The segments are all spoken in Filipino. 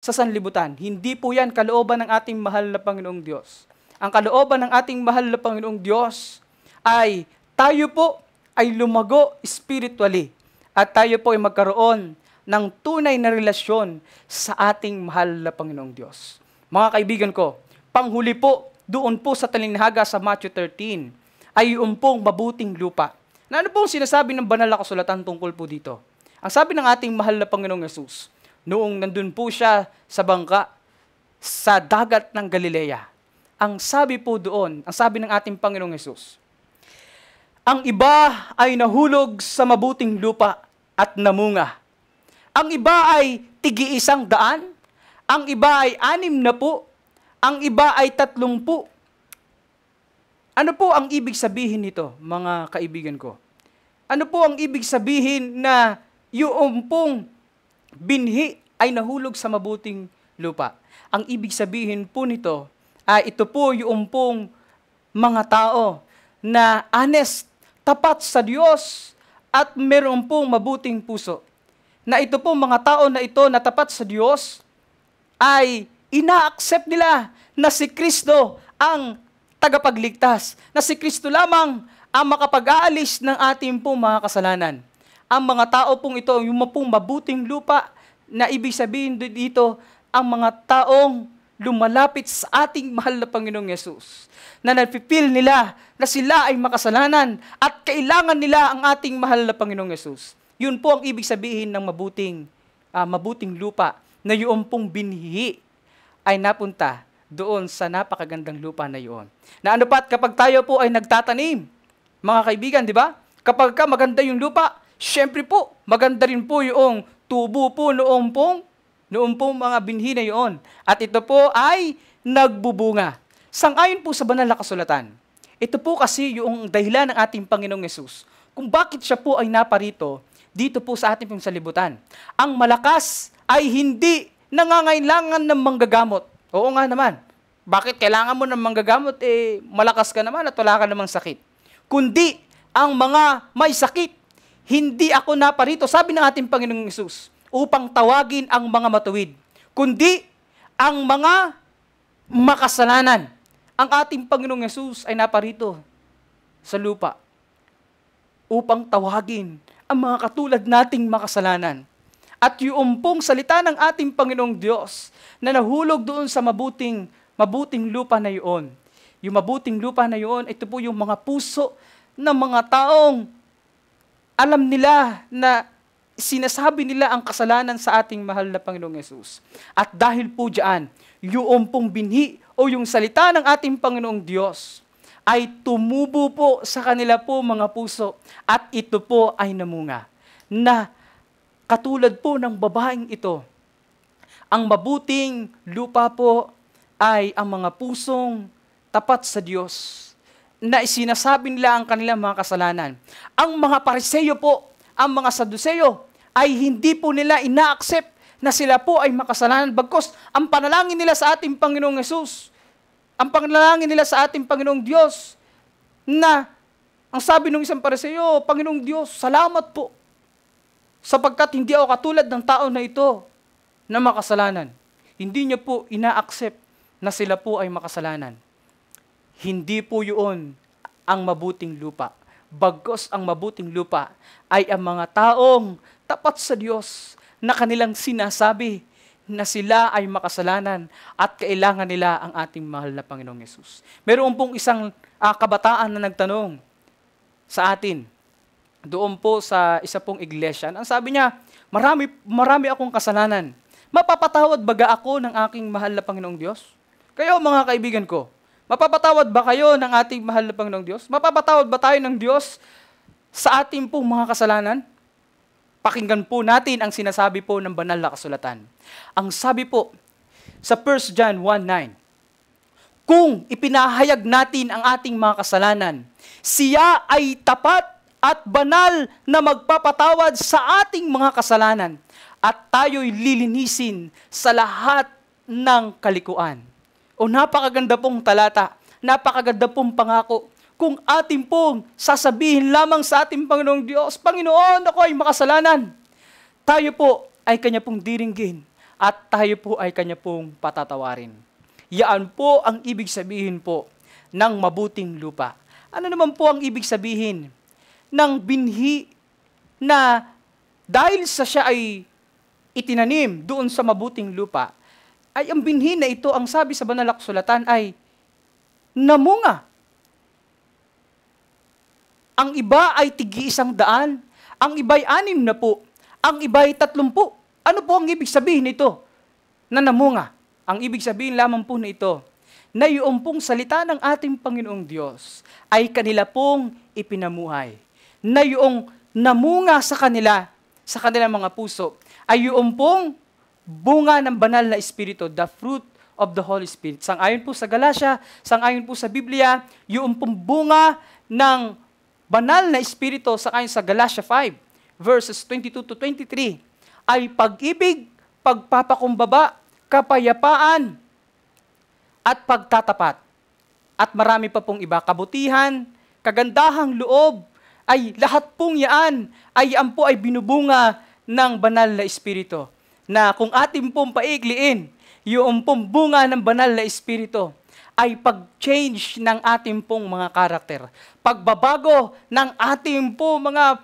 sa sanlibutan. Hindi po yan kalooban ng ating mahal na Panginoong Diyos. Ang kalooban ng ating mahal na Panginoong Diyos ay tayo po ay lumago spiritually at tayo po ay magkaroon ng tunay na relasyon sa ating mahal na Panginoong Diyos. Mga kaibigan ko, panghuli po doon po sa talinhaga sa Matthew 13 ay umpong mabuting lupa. Na ano po ang sinasabi ng banal na kasulatan tungkol po dito? Ang sabi ng ating mahal na Panginoong Yesus, noong nandun po siya sa bangka sa dagat ng Galilea. Ang sabi po doon, ang sabi ng ating Panginoong Yesus, ang iba ay nahulog sa mabuting lupa at namunga. Ang iba ay tigi-isang daan. Ang iba ay anim na po. Ang iba ay tatlong po. Ano po ang ibig sabihin nito, mga kaibigan ko? Ano po ang ibig sabihin na yung pong binhi ay nahulog sa mabuting lupa. Ang ibig sabihin po nito ay ito po yung pong mga tao na honest, tapat sa Diyos at meron pong mabuting puso. Na ito po mga tao na ito na tapat sa Diyos ay ina-accept nila na si Kristo ang tagapagligtas, na si Kristo lamang ang makapag-aalis ng ating po mga kasalanan ang mga tao pong ito, yung pong mabuting lupa, na ibig sabihin dito, ang mga taong lumalapit sa ating mahal na Panginoong Yesus, na napipil nila na sila ay makasalanan at kailangan nila ang ating mahal na Panginoong Yesus. Yun po ang ibig sabihin ng mabuting, uh, mabuting lupa na yung pong binhi ay napunta doon sa napakagandang lupa na iyon. Na ano pat kapag tayo po ay nagtatanim, mga kaibigan, di ba? Kapag ka maganda yung lupa, Siyempre po, maganda rin po yung tubo po noong pong, noong pong mga binhi na yun. At ito po ay nagbubunga. Sangayon po sa banal na kasulatan. Ito po kasi yung dahilan ng ating Panginoong Yesus. Kung bakit siya po ay naparito dito po sa ating pangsalibutan. Ang malakas ay hindi nangangailangan ng manggagamot. Oo nga naman. Bakit kailangan mo ng manggagamot? Eh, malakas ka naman at wala ka namang sakit. Kundi, ang mga may sakit hindi ako naparito, sabi ng ating Panginoong Yesus, upang tawagin ang mga matuwid, kundi ang mga makasalanan. Ang ating Panginoong Yesus ay naparito sa lupa upang tawagin ang mga katulad nating makasalanan. At yung salita ng ating Panginoong Diyos na nahulog doon sa mabuting, mabuting lupa na iyon. Yung mabuting lupa na iyon, ito po yung mga puso ng mga taong alam nila na sinasabi nila ang kasalanan sa ating mahal na Panginoong Yesus. At dahil po dyan, yung pong binhi o yung salita ng ating Panginoong Diyos ay tumubo po sa kanila po mga puso at ito po ay namunga na katulad po ng babaeng ito, ang mabuting lupa po ay ang mga pusong tapat sa Diyos na isinasabi nila ang kanilang mga kasalanan. Ang mga pariseyo po, ang mga saduseyo, ay hindi po nila ina-accept na sila po ay makasalanan. Bagkos, ang panalangin nila sa ating Panginoong Yesus, ang panalangin nila sa ating Panginoong Diyos, na ang sabi ng isang pariseyo, Panginoong Diyos, salamat po sapagkat hindi ako katulad ng tao na ito na makasalanan. Hindi niya po ina-accept na sila po ay makasalanan. Hindi po yun ang mabuting lupa. Bagkos ang mabuting lupa ay ang mga taong tapat sa Diyos na kanilang sinasabi na sila ay makasalanan at kailangan nila ang ating mahal na Panginoong Yesus. Meron pong isang uh, kabataan na nagtanong sa atin doon po sa isa pong iglesia. Ang sabi niya, marami, marami akong kasalanan. Mapapatawad baga ako ng aking mahal na Panginoong Diyos? Kayo mga kaibigan ko, Mapapatawad ba kayo ng ating mahal na Panginoong Diyos? Mapapatawad ba tayo ng Diyos sa ating pong mga kasalanan? Pakinggan po natin ang sinasabi po ng banal na kasulatan. Ang sabi po sa 1 John 1.9, Kung ipinahayag natin ang ating mga kasalanan, siya ay tapat at banal na magpapatawad sa ating mga kasalanan at tayo'y lilinisin sa lahat ng kalikuan. O napakaganda pong talata, napakaganda pong pangako kung atin pong sasabihin lamang sa ating Panginoong Diyos, Panginoon, ako ay makasalanan. Tayo po ay Kanya pong diringgin at tayo po ay Kanya pong patatawarin. Yaan po ang ibig sabihin po ng mabuting lupa. Ano naman po ang ibig sabihin ng binhi na dahil sa siya ay itinanim doon sa mabuting lupa, ay ang binhi na ito ang sabi sa banal sulatan ay namunga. Ang iba ay tigi isang daan, ang iba'y anim na po, ang iba'y tatlumpu. Ano po ang ibig sabihin nito? Na namunga. Ang ibig sabihin lamang po nito na yung pong salita ng ating Panginoong Diyos ay kanila pong ipinamuhay. Na yung namunga sa kanila, sa kanilang mga puso, ay yung pong bunga ng banal na Espiritu, the fruit of the Holy Spirit. Sangayon po sa Galatia, sangayon po sa Biblia, yung pumbunga ng banal na Espiritu sangayon sa Galatia 5, verses 22 to 23, ay pag-ibig, pagpapakumbaba, kapayapaan, at pagtatapat. At marami pa pong iba, kabutihan, kagandahang loob, ay lahat pong yaan, ay ampo ay binubunga ng banal na Espiritu na kung atin pong paikliin yung pong bunga ng banal na Espiritu ay pag-change ng atin pong mga karakter. Pagbabago ng atin po mga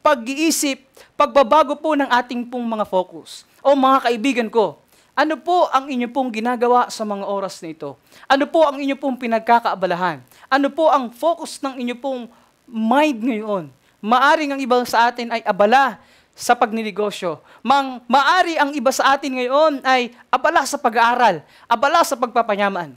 pag-iisip, pagbabago po ng ating pong mga focus. O mga kaibigan ko, ano po ang inyo pong ginagawa sa mga oras na ito? Ano po ang inyo pong pinagkakaabalahan? Ano po ang focus ng inyo pong mind ngayon? Maaring ang iba sa atin ay abala sa pagninegosyo. Mang maari ang iba sa atin ngayon ay abala sa pag-aaral, abala sa pagpapayaman.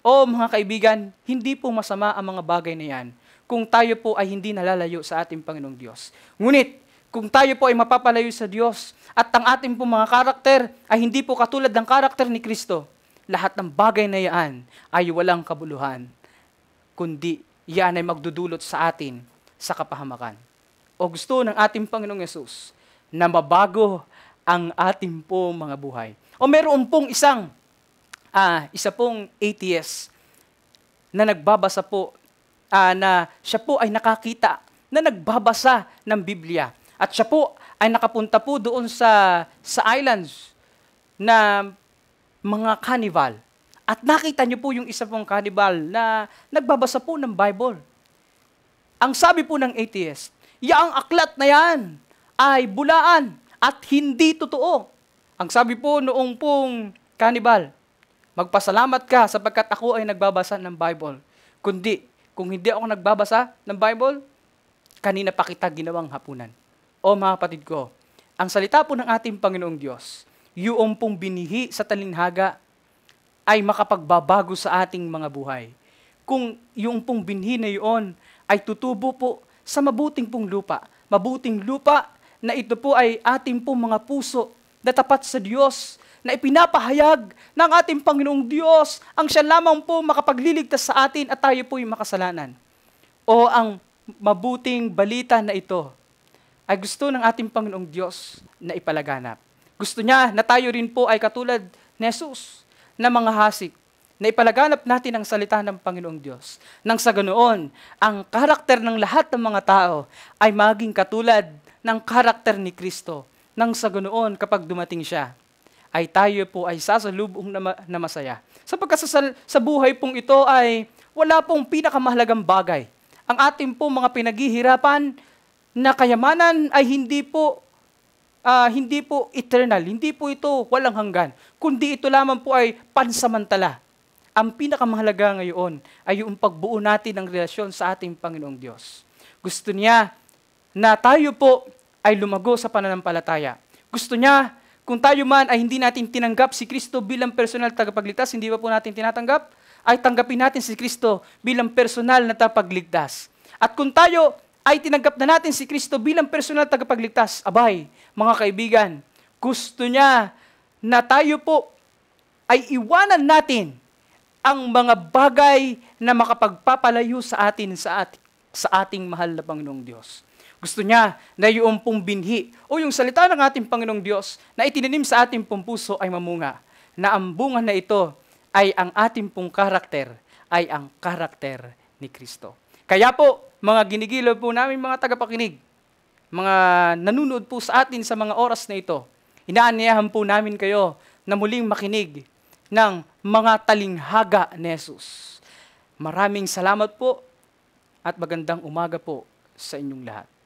O mga kaibigan, hindi po masama ang mga bagay na yan kung tayo po ay hindi nalalayo sa ating Panginoong Diyos. Ngunit, kung tayo po ay mapapalayo sa Diyos at ang ating po mga karakter ay hindi po katulad ng karakter ni Kristo, lahat ng bagay na yan ay walang kabuluhan, kundi yan ay magdudulot sa atin sa kapahamakan o gusto ng ating Panginoong Yesus na mabago ang ating po mga buhay. O meron pong isang, uh, isa pong ATS na nagbabasa po, uh, na siya po ay nakakita na nagbabasa ng Biblia. At siya po ay nakapunta po doon sa, sa islands na mga cannibal. At nakita niyo po yung isa pong cannibal na nagbabasa po ng Bible. Ang sabi po ng ATS, Yaang aklat na yan ay bulaan at hindi totoo. Ang sabi po noong pong kanibal, magpasalamat ka sapagkat ako ay nagbabasa ng Bible. Kundi, kung hindi ako nagbabasa ng Bible, kanina pa kita ginawang hapunan. O mga kapatid ko, ang salita po ng ating Panginoong Diyos, yung pong binihi sa talinhaga ay makapagbabago sa ating mga buhay. Kung yung pong binhi na yun ay tutubo po sa mabuting pong lupa. Mabuting lupa na ito po ay ating pong mga puso na tapat sa Diyos, na ipinapahayag ng ating Panginoong Diyos ang siya lamang po makapagliligtas sa atin at tayo po yung makasalanan. O ang mabuting balita na ito ay gusto ng ating Panginoong Diyos na ipalaganap. Gusto niya na tayo rin po ay katulad ni Jesus na mga hasik na ipalaganap natin ang salita ng Panginoong Diyos. Nang sa ganoon, ang karakter ng lahat ng mga tao ay maging katulad ng karakter ni Kristo. Nang sa ganoon, kapag dumating siya, ay tayo po ay sasalubong na, ma- na masaya. Sapagkat sa, sa buhay pong ito ay wala pong pinakamahalagang bagay. Ang ating po mga pinaghihirapan na kayamanan ay hindi po uh, hindi po eternal, hindi po ito walang hanggan, kundi ito lamang po ay pansamantala ang pinakamahalaga ngayon ay yung pagbuo natin ng relasyon sa ating Panginoong Diyos. Gusto niya na tayo po ay lumago sa pananampalataya. Gusto niya kung tayo man ay hindi natin tinanggap si Kristo bilang personal tagapagligtas, hindi ba po natin tinatanggap? Ay tanggapin natin si Kristo bilang personal na tagapagligtas. At kung tayo ay tinanggap na natin si Kristo bilang personal tagapagligtas, abay, mga kaibigan, gusto niya na tayo po ay iwanan natin ang mga bagay na makapagpapalayo sa atin sa, at, sa ating mahal na Panginoong Diyos. Gusto niya na yung pong binhi o yung salita ng ating Panginoong Diyos na itinanim sa ating pong puso ay mamunga, na ang bunga na ito ay ang ating pong karakter, ay ang karakter ni Kristo. Kaya po, mga ginigilo po namin mga tagapakinig, mga nanunood po sa atin sa mga oras na ito, inaanyayahan po namin kayo na muling makinig ng mga talinghaga ni Maraming salamat po at magandang umaga po sa inyong lahat.